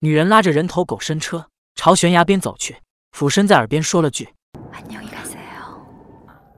女人拉着人头狗身车朝悬崖边走去，俯身在耳边说了句“안녕히가세요”，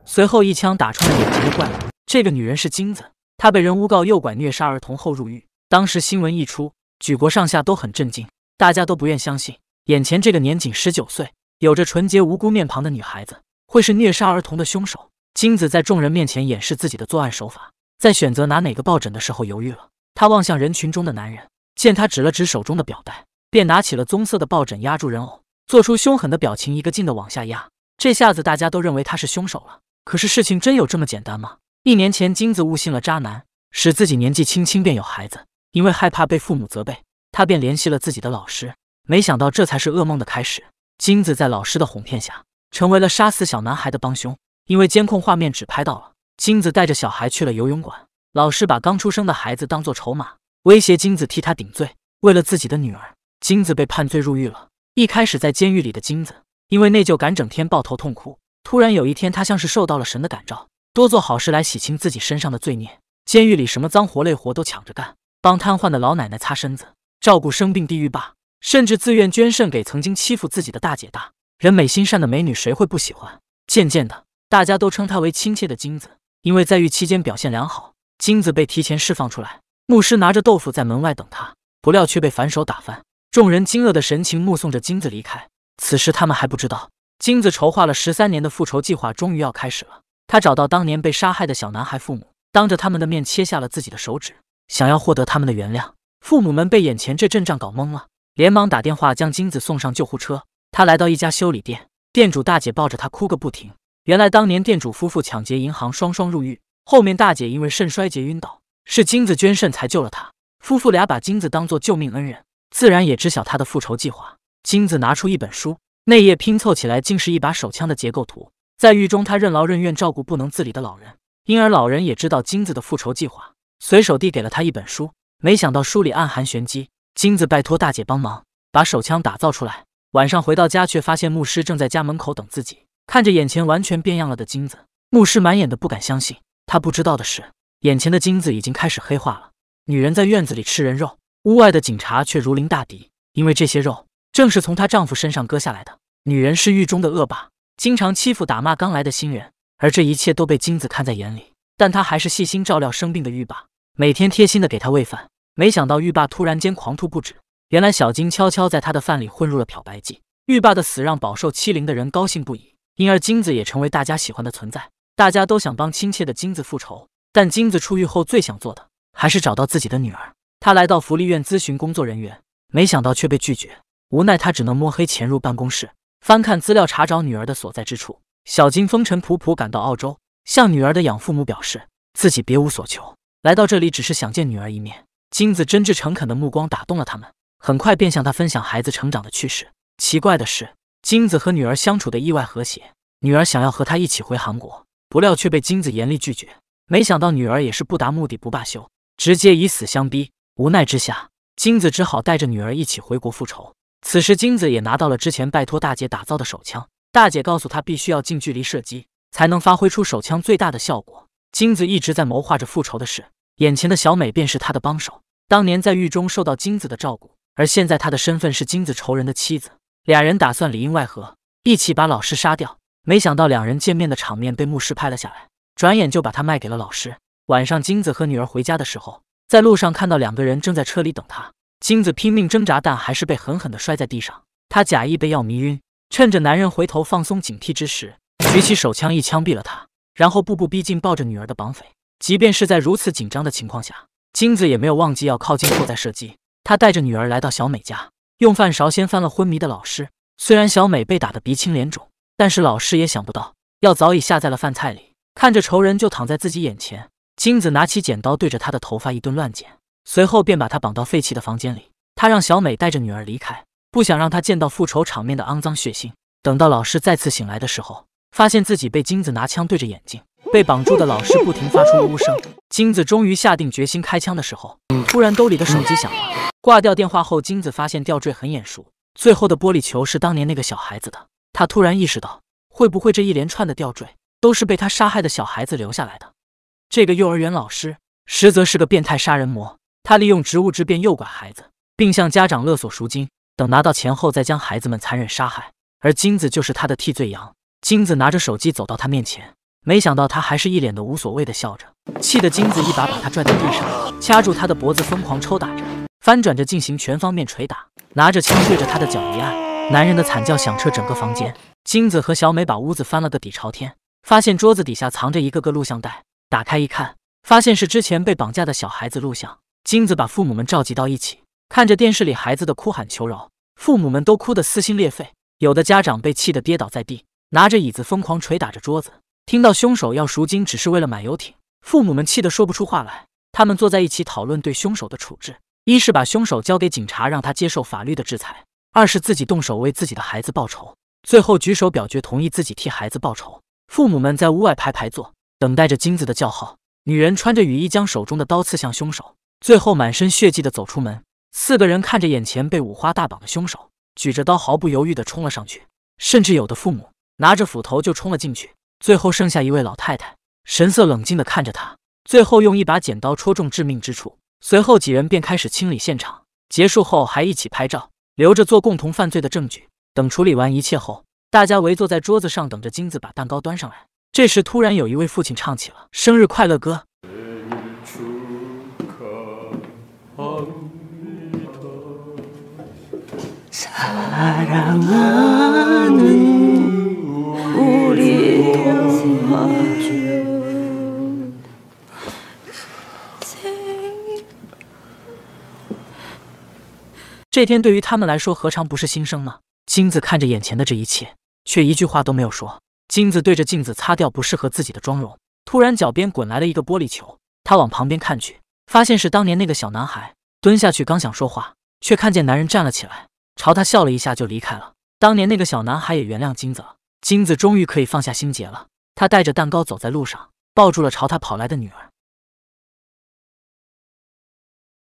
随后一枪打穿了眼前的怪。物。这个女人是金子，她被人诬告诱拐虐杀儿童后入狱。当时新闻一出，举国上下都很震惊，大家都不愿相信眼前这个年仅十九岁、有着纯洁无辜面庞的女孩子会是虐杀儿童的凶手。金子在众人面前掩饰自己的作案手法，在选择拿哪个抱枕的时候犹豫了。她望向人群中的男人，见他指了指手中的表带。便拿起了棕色的抱枕压住人偶，做出凶狠的表情，一个劲的往下压。这下子大家都认为他是凶手了。可是事情真有这么简单吗？一年前，金子误信了渣男，使自己年纪轻轻便有孩子。因为害怕被父母责备，他便联系了自己的老师。没想到，这才是噩梦的开始。金子在老师的哄骗下，成为了杀死小男孩的帮凶。因为监控画面只拍到了金子带着小孩去了游泳馆，老师把刚出生的孩子当作筹码，威胁金子替他顶罪。为了自己的女儿。金子被判罪入狱了。一开始，在监狱里的金子因为内疚感，整天抱头痛哭。突然有一天，他像是受到了神的感召，多做好事来洗清自己身上的罪孽。监狱里什么脏活累活都抢着干，帮瘫痪的老奶奶擦身子，照顾生病地狱霸，甚至自愿捐肾给曾经欺负自己的大姐大。人美心善的美女，谁会不喜欢？渐渐的，大家都称她为亲切的金子，因为在狱期间表现良好，金子被提前释放出来。牧师拿着豆腐在门外等他，不料却被反手打翻。众人惊愕的神情目送着金子离开。此时他们还不知道，金子筹划了十三年的复仇计划终于要开始了。他找到当年被杀害的小男孩父母，当着他们的面切下了自己的手指，想要获得他们的原谅。父母们被眼前这阵仗搞懵了，连忙打电话将金子送上救护车。他来到一家修理店，店主大姐抱着他哭个不停。原来当年店主夫妇抢劫银行，双双入狱。后面大姐因为肾衰竭晕倒，是金子捐肾才救了他。夫妇俩把金子当做救命恩人。自然也知晓他的复仇计划。金子拿出一本书，内页拼凑起来竟是一把手枪的结构图。在狱中，他任劳任怨照顾不能自理的老人，因而老人也知道金子的复仇计划，随手递给了他一本书。没想到书里暗含玄机。金子拜托大姐帮忙把手枪打造出来。晚上回到家，却发现牧师正在家门口等自己。看着眼前完全变样了的金子，牧师满眼的不敢相信。他不知道的是，眼前的金子已经开始黑化了。女人在院子里吃人肉。屋外的警察却如临大敌，因为这些肉正是从她丈夫身上割下来的。女人是狱中的恶霸，经常欺负打骂刚来的新人，而这一切都被金子看在眼里。但她还是细心照料生病的狱霸，每天贴心的给他喂饭。没想到狱霸突然间狂吐不止，原来小金悄悄在他的饭里混入了漂白剂。狱霸的死让饱受欺凌的人高兴不已，因而金子也成为大家喜欢的存在。大家都想帮亲切的金子复仇，但金子出狱后最想做的还是找到自己的女儿。他来到福利院咨询工作人员，没想到却被拒绝。无奈他只能摸黑潜入办公室，翻看资料查找女儿的所在之处。小金风尘仆仆赶到澳洲，向女儿的养父母表示自己别无所求，来到这里只是想见女儿一面。金子真挚诚恳的目光打动了他们，很快便向他分享孩子成长的趣事。奇怪的是，金子和女儿相处的意外和谐。女儿想要和他一起回韩国，不料却被金子严厉拒绝。没想到女儿也是不达目的不罢休，直接以死相逼。无奈之下，金子只好带着女儿一起回国复仇。此时，金子也拿到了之前拜托大姐打造的手枪。大姐告诉她，必须要近距离射击才能发挥出手枪最大的效果。金子一直在谋划着复仇的事，眼前的小美便是他的帮手。当年在狱中受到金子的照顾，而现在她的身份是金子仇人的妻子。俩人打算里应外合，一起把老师杀掉。没想到两人见面的场面被牧师拍了下来，转眼就把他卖给了老师。晚上，金子和女儿回家的时候。在路上看到两个人正在车里等他，金子拼命挣扎，但还是被狠狠地摔在地上。他假意被药迷晕，趁着男人回头放松警惕之时，举起手枪一枪毙了他，然后步步逼近抱着女儿的绑匪。即便是在如此紧张的情况下，金子也没有忘记要靠近后再射击。他带着女儿来到小美家，用饭勺掀翻了昏迷的老师。虽然小美被打得鼻青脸肿，但是老师也想不到药早已下在了饭菜里。看着仇人就躺在自己眼前。金子拿起剪刀，对着他的头发一顿乱剪，随后便把他绑到废弃的房间里。他让小美带着女儿离开，不想让她见到复仇场面的肮脏血腥。等到老师再次醒来的时候，发现自己被金子拿枪对着眼睛，被绑住的老师不停发出呜呜声。金子终于下定决心开枪的时候，突然兜里的手机响了。挂掉电话后，金子发现吊坠很眼熟。最后的玻璃球是当年那个小孩子的。他突然意识到，会不会这一连串的吊坠都是被他杀害的小孩子留下来的？这个幼儿园老师实则是个变态杀人魔，他利用职务之便诱拐孩子，并向家长勒索赎金，等拿到钱后再将孩子们残忍杀害。而金子就是他的替罪羊。金子拿着手机走到他面前，没想到他还是一脸的无所谓的笑着，气得金子一把把他拽到地上，掐住他的脖子疯狂抽打着，翻转着进行全方面捶打，拿着枪对着他的脚一按，男人的惨叫响彻整个房间。金子和小美把屋子翻了个底朝天，发现桌子底下藏着一个个录像带。打开一看，发现是之前被绑架的小孩子录像。金子把父母们召集到一起，看着电视里孩子的哭喊求饶，父母们都哭得撕心裂肺。有的家长被气得跌倒在地，拿着椅子疯狂捶打着桌子。听到凶手要赎金只是为了买游艇，父母们气得说不出话来。他们坐在一起讨论对凶手的处置：一是把凶手交给警察，让他接受法律的制裁；二是自己动手为自己的孩子报仇。最后举手表决，同意自己替孩子报仇。父母们在屋外排排坐。等待着金子的叫号，女人穿着雨衣，将手中的刀刺向凶手，最后满身血迹的走出门。四个人看着眼前被五花大绑的凶手，举着刀毫不犹豫的冲了上去，甚至有的父母拿着斧头就冲了进去。最后剩下一位老太太，神色冷静的看着他，最后用一把剪刀戳中致命之处。随后几人便开始清理现场，结束后还一起拍照，留着做共同犯罪的证据。等处理完一切后，大家围坐在桌子上，等着金子把蛋糕端上来。这时，突然有一位父亲唱起了《生日快乐歌》。这天对于他们来说，何尝不是新生呢？金子看着眼前的这一切，却一句话都没有说。金子对着镜子擦掉不适合自己的妆容，突然脚边滚来了一个玻璃球，她往旁边看去，发现是当年那个小男孩。蹲下去刚想说话，却看见男人站了起来，朝他笑了一下就离开了。当年那个小男孩也原谅金子，了，金子终于可以放下心结了。他带着蛋糕走在路上，抱住了朝他跑来的女儿。